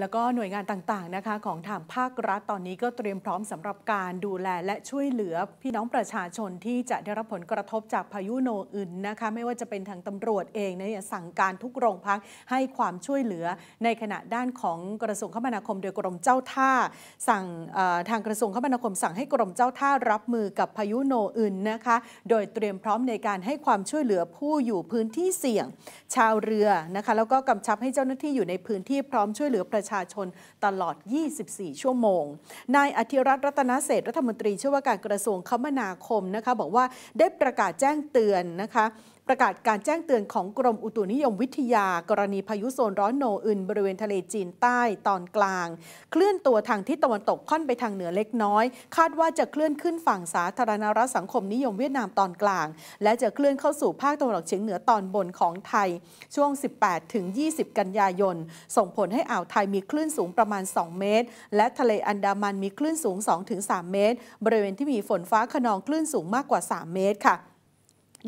แล้วก็หน่วยงานต่างๆ นะคะของทางภาครัฐตอนนี้ก็เตรียมพร้อมสำหรับการดูแลและช่วยเหลือพี่น้องประชาชนที่จะได้รับผลกระทบจากพายุโนอึนนะคะไม่ว่าจะเป็นทางตำรวจเองเนี่ยสั่งการทุกโรงพักให้ความช่วยเหลือ ในขณะด้านของกระทรวงคมนาคมโดยกรมเจ้าท่า สั่งทางกระทรวงคมนาคมสั่งให้กรมเจ้าท่ารับมือกับพายุโนอึนนะคะ โดยเตรียมพร้อมในการให้ความช่วยเหลือผู้อยู่พื้นที่เสี่ยงชาวเรือนะคะแล้วก็กำชับให้เจ้าหน้าที่อยู่ในพื้นที่พร้อมช่วยเหลือประชาชนตลอด 24 ชั่วโมง นายอธิรัตน์รัตนเศษรัฐมนตรีช่วยว่าการกระทรวงคมนาคมนะคะ บอกว่าได้ประกาศแจ้งเตือนนะคะประกาศการแจ้งเตือนของกรมอุตุนิยมวิทยา กรณีพายุโซนร้อนโนอึนบริเวณทะเลจีนใต้ตอนกลางเคลื่อนตัวทางทิศตะวันตกค่อนไปทางเหนือเล็กน้อย คาดว่าจะเคลื่อนขึ้นฝั่งสาธารณรัฐสังคมนิยมเวียดนามตอนกลาง และจะเคลื่อนเข้าสู่ภาคตะวันออกเฉียงเหนือตอนบนของไทย ช่วง 18ถึง20 กันยายน ส่งผลให้อ่าวไทยมีคลื่นสูงประมาณ 2 เมตร และทะเลอันดามันมีคลื่นสูง 2-3 เมตร บริเวณที่มีฝนฟ้าขนองคลื่นสูงมากกว่า 3 เมตรค่ะ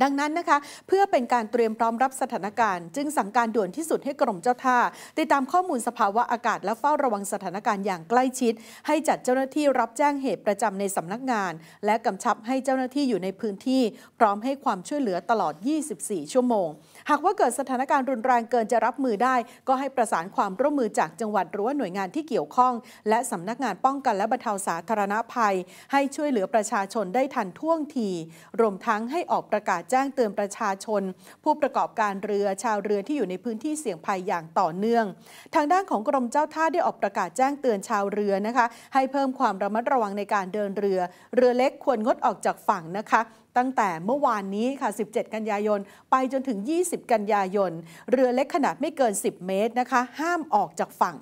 ดังนั้นนะคะเพื่อเป็นการเตรียมพร้อมรับสถานการณ์จึงสั่งการด่วนที่สุดให้กรมเจ้าท่าติดตามข้อมูลสภาวะอากาศ และเฝ้าระวังสถานการณ์อย่างใกล้ชิด ให้จัดเจ้าหน้าที่รับแจ้งเหตุประจำในสำนักงาน และกำชับให้เจ้าหน้าที่อยู่ในพื้นที่พร้อมให้ความช่วยเหลือตลอด 24 ชั่วโมง หากว่าเกิดสถานการณ์รุนแรงเกินจะรับมือได้ ก็ให้ประสานความร่วมมือจากจังหวัดหรือว่าหน่วยงานที่เกี่ยวข้อง และสำนักงานป้องกันและบรรเทาสาธารณภัย ให้ช่วยเหลือประชาชนได้ทันท่วงที รวมทั้งให้ออกประกาศแจ้งเตือนประชาชน ผู้ประกอบการเรือชาวเรือที่อยู่ในพื้นที่เสี่ยงภัยอย่างต่อเนื่อง ทางด้านของกรมเจ้าท่าได้ออกประกาศแจ้งเตือนชาวเรือนะคะให้เพิ่มความระมัดระวังในการเดินเรือ เรือเล็กควรงดออกจากฝั่งนะคะ ตั้งแต่เมื่อวานนี้ค่ะ 17 กันยายนไปจนถึง 20 กันยายน เรือเล็กขนาดไม่เกิน 10 เมตรนะคะห้ามออกจากฝั่ง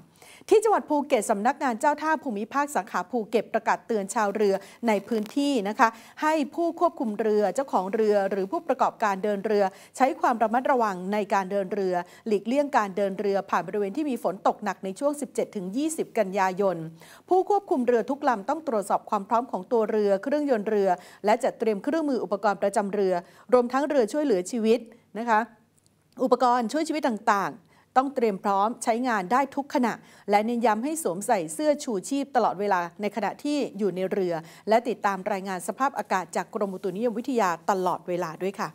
ที่จังหวัดภูเก็ตสำนักงานเจ้าท่าภูมิภาคสาขาภูเก็ตประกาศเตือนชาวเรือในพื้นที่นะคะให้ผู้ควบคุมเรือเจ้าของเรือหรือผู้ประกอบการเดินเรือ ใช้ความระมัดระวังในการเดินเรือ หลีกเลี่ยงการเดินเรือ ผ่านบริเวณที่มีฝนตกหนักในช่วง 17-20 กันยายน ผู้ควบคุมเรือทุกลำต้องตรวจสอบความพร้อมของตัวเรือ เครื่องยนต์เรือ และจัดเตรียมเครื่องมืออุปกรณ์ประจำเรือ รวมทั้งเรือช่วยเหลือชีวิตนะคะ อุปกรณ์ช่วยชีวิตต่างๆต้องเตรียมพร้อมใช้งานได้ทุกขณะ และเน้นย้ำให้สวมใส่เสื้อชูชีพตลอดเวลาในขณะที่อยู่ในเรือ และติดตามรายงานสภาพอากาศจากกรมอุตุนิยมวิทยาตลอดเวลาด้วยค่ะ